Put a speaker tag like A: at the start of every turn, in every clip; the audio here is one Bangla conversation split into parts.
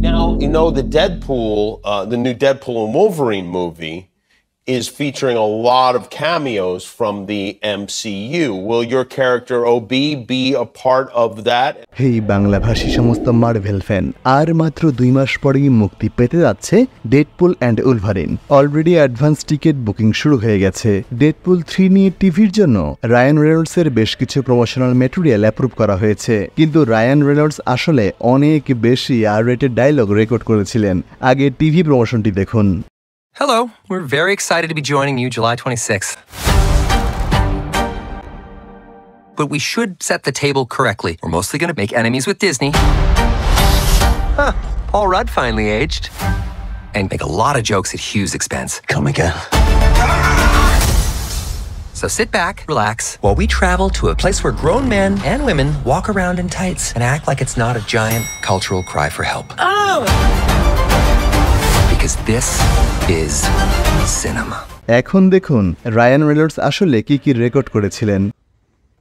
A: Now, you know, the Deadpool, uh, the new Deadpool and Wolverine movie is featuring a lot of cameos from the MCU. Will your character OB be a part of that?
B: হেই বাংলাভাষী সমস্ত মার্ভেল ফ্যান আর মাত্র দুই মাস পরেই মুক্তি পেতে যাচ্ছে Deadpool and Wolverine already advance ticket booking শুরু হয়ে গেছে ডেডপুল থ্রি নিয়ে টিভির জন্য রায়ান রেনল্ডসের বেশ কিছু প্রমোশনাল মেটেরিয়াল অ্যাপ্রুভ করা হয়েছে কিন্তু রায়ান রেনল্ডস আসলে অনেক বেশি আর রেটেড ডায়লগ রেকর্ড করেছিলেন আগে টিভি প্রমোশনটি দেখুন
C: Hello, we're very excited to be joining you July 26th. But we should set the table correctly. We're mostly going to make enemies with Disney. Huh, Paul Rudd finally aged. And make a lot of jokes at Hugh's expense. Come again. So sit back, relax, while we travel to a place where grown men and women walk around in tights and act like it's not a giant cultural cry for help. Oh! This is cinema
B: এখন দেখুন রায়ান রেলর্স আসলে কি কি রেকর্ড করেছিলেন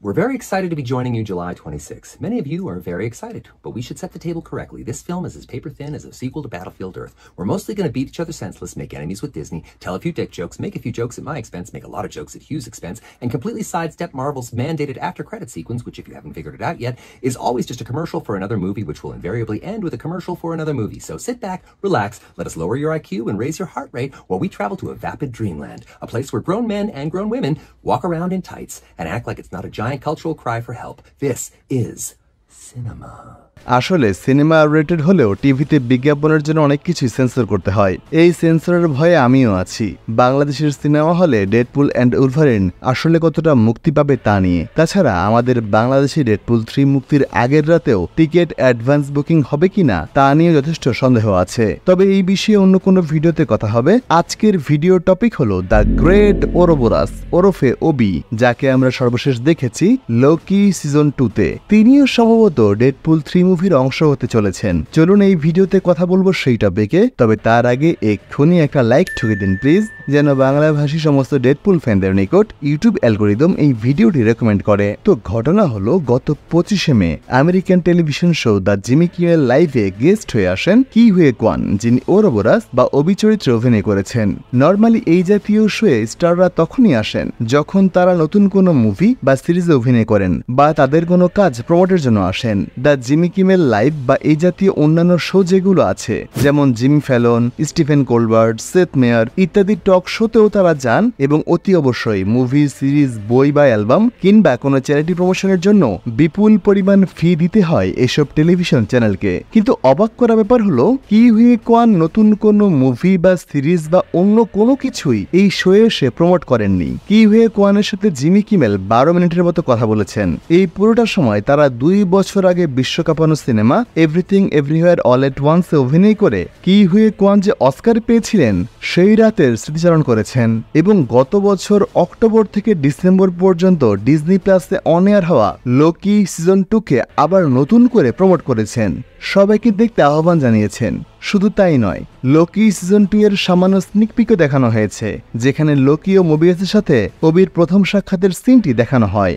C: We're very excited to be joining you July 26. Many of you are very excited, but we should set the table correctly. This film is as paper thin as a sequel to Battlefield Earth. We're mostly going to beat each other senseless, make enemies with Disney, tell a few dick jokes, make a few jokes at my expense, make a lot of jokes at Hugh's expense, and completely sidestep Marvel's mandated after credit sequence, which, if you haven't figured it out yet, is always just a commercial for another movie, which will invariably end with a commercial for another movie. So sit back, relax, let us lower your IQ and raise your heart rate while we travel to a vapid dreamland, a place where grown men and grown women walk around in tights and act like it's not a giant my cultural cry for help. This
B: is cinema. আসলে সিনেমা রেটেড হলেও টিভিতে বিজ্ঞাপনের জন্য অনেক কিছু সেন্সর করতে হয় এই সেন্সরের ভয়ে আমিও আছি বাংলাদেশের সিনেমা হলে ডেডপুল অ্যান্ড উলভারিন আসলে কতটা মুক্তি পাবে তা নিয়ে তাছাড়া আমাদের বাংলাদেশি ডেডপুল থ্রি মুক্তির আগের রাতেও টিকিট অ্যাডভান্স বুকিং হবে কি না তা নিয়ে যথেষ্ট সন্দেহ আছে তবে এই বিষয়ে অন্য কোনো ভিডিওতে কথা হবে আজকের ভিডিও টপিক হলো দ্য গ্রেট ওরোবোরাস ওরফে ওবি যাকে আমরা সর্বশেষ দেখেছি লোকি সিজন টুতে তিনিও সম্ভবত ডেডপুল থ্রি মুভির অংশ হতে চলেছেন চলুন এই ভিডিওতে কথা বলবো সেই টপিকে তবে তার আগে এক্ষুনি একটা লাইক ঠুকে দিন প্লিজ যেন বাংলা ভাষী সমস্ত ডেডপুল ফ্যানদের নিকট ইউটিউব অ্যালগোরিদম এই ভিডিওটি রেকমেন্ড করে তো ঘটনা হলো গত পঁচিশে মে American television show the Jimmy কিউয়ের লাইভে গেস্ট হয়ে আসেন কি হুয়ে কোয়ান যিনি ওরবরাস বা অবিচরিত্রে অভিনয় করেছেন নর্মালি এই জাতীয় শোয়ে স্টাররা তখনই আসেন যখন তারা নতুন কোনো মুভি বা সিরিজে অভিনয় করেন বা তাদের কোনো কাজ প্রমোটের জন্য আসেন দ্য জিমি কিমেল লাইভ বা এই জাতীয় অন্যান্য শো যেগুলো আছে যেমন Jim Fallon Stephen Colbert Seth Meyer ইত্যাদি টক শোতেও তারা যান এবং অতি অবশ্যই মুভি সিরিজ বই বা অ্যালবাম কিংবা কোনো চ্যারিটি প্রমোশনের জন্য বিপুল পরিমাণ ফি দিতে হয় এসব টেলিভিশন চ্যানেলকে কিন্তু অবাক করা ব্যাপার হলো কি হুয়ে কোয়ান নতুন কোনো মুভি বা সিরিজ বা অন্য কোনো কিছুই এই শোয়ে সে প্রমোট করেননি কি হুয়ে কোয়ানের সাথে জিমি কিমেল বারো মিনিটের মতো কথা বলেছেন এই পুরোটার সময় তারা দুই বছর আগে বিশ্বকাপ কোনো cinema everything everywhere all at ওয়ান্সে অভিনয় করে কি হুয়ে কোয়ান যে অস্কার পেয়েছিলেন সেই রাতের স্মৃতিচারণ করেছেন এবং গত বছর অক্টোবর থেকে ডিসেম্বর পর্যন্ত ডিজনি প্লাসে অন এয়ার হওয়া লোকি সিজন টুকে আবার নতুন করে প্রমোট করেছেন সবাইকে দেখতে আহ্বান জানিয়েছেন শুধু তাই নয় লোকি সিজন টু এর সামান্য স্নিকপিকও দেখানো হয়েছে যেখানে লোকি ও মোবিয়াসের সাথে কবির প্রথম সাক্ষাতের সিনটি দেখানো হয়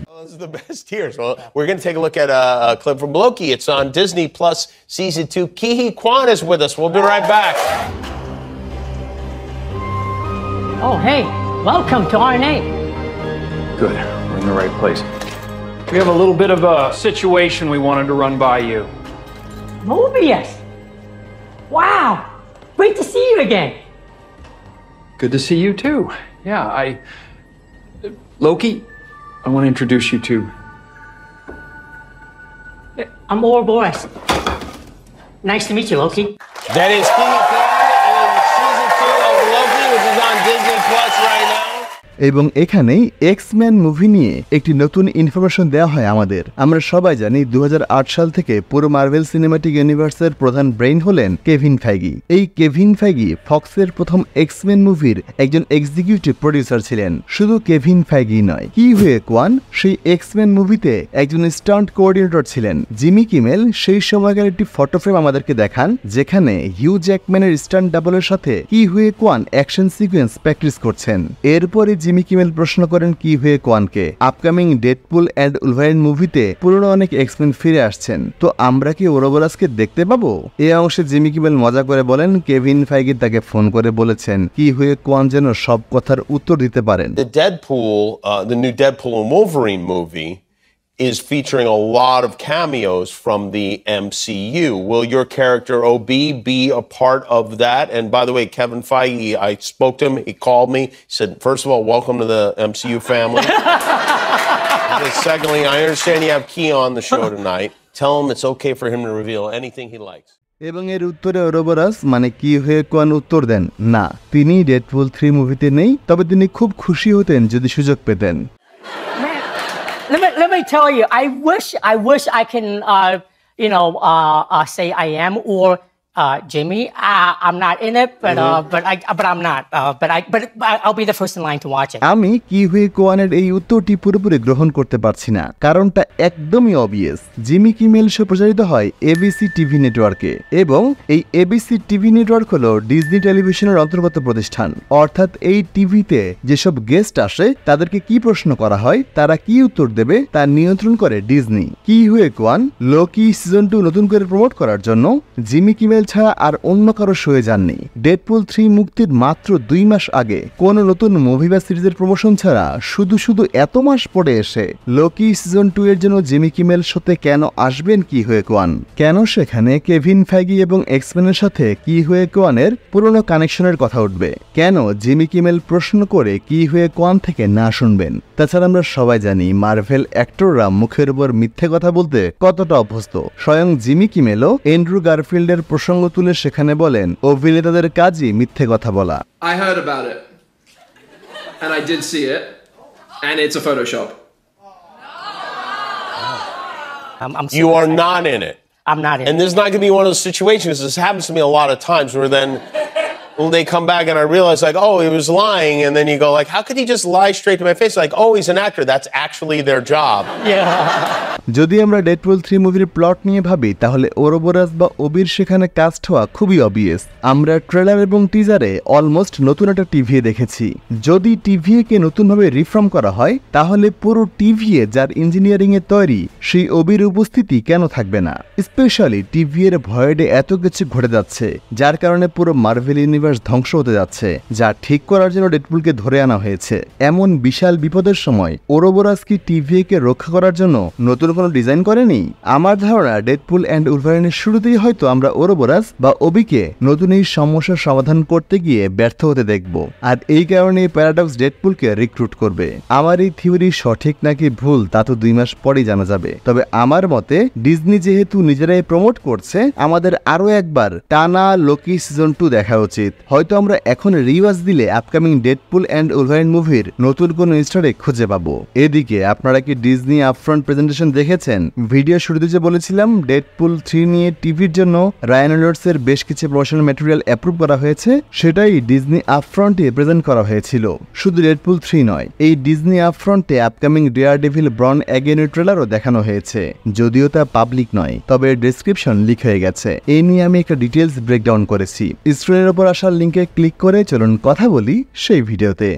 A: Disney Plus season two. Kihi Kwan is with us. We'll be right back.
B: Oh, hey,
C: welcome to RNA.
A: Good. We're in the right place. We have a little bit of a situation we wanted to run by you.
C: Mobius! Wow! Great to see you again. Good to see you too. Yeah, I. Loki, I want to introduce you to. I'm Ouroboros. Nice to meet you, Loki. That is he.
B: এবং এখানেই ম্যান মুভি নিয়ে একটি নতুন ইনফরমেশন দেওয়া হয় আমাদের আমরা সবাই জানি দু সাল থেকে পুরো মার্ভেল সিনেমাটিক ইউনিভার্সের প্রধান ব্রেইন হলেন কেভিন ফ্যাগি এই কেভিন ফ্যাগি ফক্সের প্রথম ম্যান মুভির একজন এক্সিকিউটিভ প্রডিউসার ছিলেন শুধু কেভিন ফ্যাগি নয় কি হুয়ে কোয়ান সেই ম্যান মুভিতে একজন স্টান্ট কোঅর্ডিনেটর ছিলেন জিমি কিমেল সেই সময়কার একটি ফটো ফ্রেম আমাদেরকে দেখান যেখানে হিউ জ্যাকম্যানের স্টান্ট ডাবলের সাথে Ke Huy Quan action sequence practice করছেন এরপরে জিমি জিমি কিমেল প্রশ্ন করেন কি হয়ে কোয়ানকে আপকামিং ডেডপুল অ্যান্ড উলভাইন মুভিতে পুরনো অনেক এক্সপ্লেন ফিরে আসছেন তো আমরা কি ওরোবরাসকে দেখতে পাবো এ অংশে জিমি কিমেল মজা করে বলেন কেভিন ফাইগি তাকে ফোন করে বলেছেন কি হয়ে কোয়ান যেন সব কথার উত্তর দিতে পারেন
A: The Deadpool, uh, the new Deadpool and is featuring a lot of cameos from the MCU. Will your character OB be a part of that? And by the way, Kevin Feige, I spoke to him. He called me. He said, first of all, welcome to the MCU family. Secondly, I understand you have Key on the show tonight. Tell him it's okay for him to reveal anything he likes.
B: এবং এর উত্তরে ওরোবরাস মানে কি হয়ে কোয়ান উত্তর দেন না তিনি ডেডপুল থ্রি মুভিতে নেই তবে তিনি খুব খুশি হতেন যদি সুযোগ পেতেন
C: let me let me tell you. I wish I wish I can uh, you know uh, uh, say I am or uh, Jimmy. Uh, I'm not in it, but uh, but I but I'm not. Uh, but I but, I'll be the first in
B: line to watch it. আমি কিউই কোয়ানের এই উত্তরটি পুরোপুরি গ্রহণ করতে পারছি না কারণটা একদমই অবভিয়াস জিমি কিমেল শো প্রচারিত হয় এবিসি টিভি নেটওয়ার্কে এবং এই এবিসি টিভি নেটওয়ার্ক হলো ডিজনি টেলিভিশনের অন্তর্গত প্রতিষ্ঠান অর্থাৎ এই টিভিতে যেসব গেস্ট আসে তাদেরকে কি প্রশ্ন করা হয় তারা কি উত্তর দেবে তা নিয়ন্ত্রণ করে Disney Ke Huy Quan Loki season two নতুন করে প্রমোট করার জন্য জিমি কিমেল ডেডপুল ছাড়া আর অন্য কারো সয়ে যাননি ডেডপুল থ্রি মুক্তির মাত্র দুই মাস আগে কোন নতুন মুভি বা সিরিজের প্রমোশন ছাড়া শুধু শুধু এত মাস পরে এসে লোকি সিজন টু এর জন্য জিমি কিমেল শোতে কেন আসবেন কি হয়ে কোয়ান কেন সেখানে কেভিন ফ্যাগি এবং এক্সপেনের সাথে কি হয়ে কোয়ানের পুরনো কানেকশনের কথা উঠবে কেন জিমি কিমেল প্রশ্ন করে কি হয়ে কোয়ান থেকে না শুনবেন তাছাড়া আমরা সবাই জানি মার্ভেল অ্যাক্টররা মুখের উপর মিথ্যে কথা বলতে কতটা অভ্যস্ত স্বয়ং জিমি কিমেলও এন্ড্রু গার্ফিল্ডের প্রশ্ন প্রসঙ্গ তুলে সেখানে বলেন অভিনেতাদের কাজই মিথ্যে কথা বলা
A: I heard about it and I did see it and it's a photoshop I'm, I'm You are not in it. I'm not in and it. And this is not going to be one of those situations. This happens to me a lot of times where then they come back and I realize like, oh, he was lying, and then you go like, how could he just lie straight to my face? Like, oh, he's an actor. That's actually their job. Yeah.
B: যদি আমরা ডেডপুল থ্রি মুভির প্লট নিয়ে ভাবি তাহলে ওরোবোরাস বা অবির সেখানে কাস্ট হওয়া খুবই অবিয়াস আমরা ট্রেলার এবং টিজারে অলমোস্ট নতুন একটা টিভি দেখেছি যদি টিভিকে নতুনভাবে রিফর্ম করা হয় তাহলে পুরো টিভিএ যার এ তৈরি সেই অবির উপস্থিতি কেন থাকবে না স্পেশালি টিভি এর ভয়েডে এত কিছু ঘটে যাচ্ছে যার কারণে পুরো মার্ভেল ইউনিভার্স ইউনিভার্স ধ্বংস হতে যাচ্ছে যা ঠিক করার জন্য ডেটপুলকে ধরে আনা হয়েছে এমন বিশাল বিপদের সময় ওরোবোরাস কি টিভিএকে রক্ষা করার জন্য নতুন কোনো ডিজাইন করেনি আমার ধারণা ডেটপুল অ্যান্ড উলভারিনের শুরুতেই হয়তো আমরা ওরোবোরাস বা ওবিকে নতুন এই সমস্যার সমাধান করতে গিয়ে ব্যর্থ হতে দেখব আর এই কারণে প্যারাডক্স ডেডপুলকে রিক্রুট করবে আমার এই থিওরি সঠিক নাকি ভুল তা তো দুই মাস পরেই জানা যাবে তবে আমার মতে ডিজনি যেহেতু নিজেরাই প্রমোট করছে আমাদের আরও একবার টানা লোকি সিজন টু দেখা উচিত উচিত হয়তো আমরা এখন রিওয়াজ দিলে আপকামিং ডেডপুল অ্যান্ড উলভাইন মুভির নতুন কোন স্টারে খুঁজে পাবো এদিকে আপনারা কি ডিজনি আপফ্রন্ট প্রেজেন্টেশন দেখেছেন ভিডিও শুরুতে যে বলেছিলাম ডেডপুল থ্রি নিয়ে টিভির জন্য রায়ান এর বেশ কিছু প্রমোশনাল ম্যাটেরিয়াল অ্যাপ্রুভ করা হয়েছে সেটাই ডিজনি আপফ্রন্টে প্রেজেন্ট করা হয়েছিল শুধু ডেডপুল থ্রি নয় এই ডিজনি আপফ্রন্টে আপকামিং ডেয়ার ডেভিল ব্রন অ্যাগেনের ট্রেলারও দেখানো হয়েছে যদিও তা পাবলিক নয় তবে ডেসক্রিপশন লিক হয়ে গেছে এ নিয়ে আমি একটা ডিটেলস ব্রেকডাউন করেছি স্ক্রিনের উপর আসা নকশার লিঙ্কে ক্লিক করে চলুন কথা বলি সেই ভিডিওতে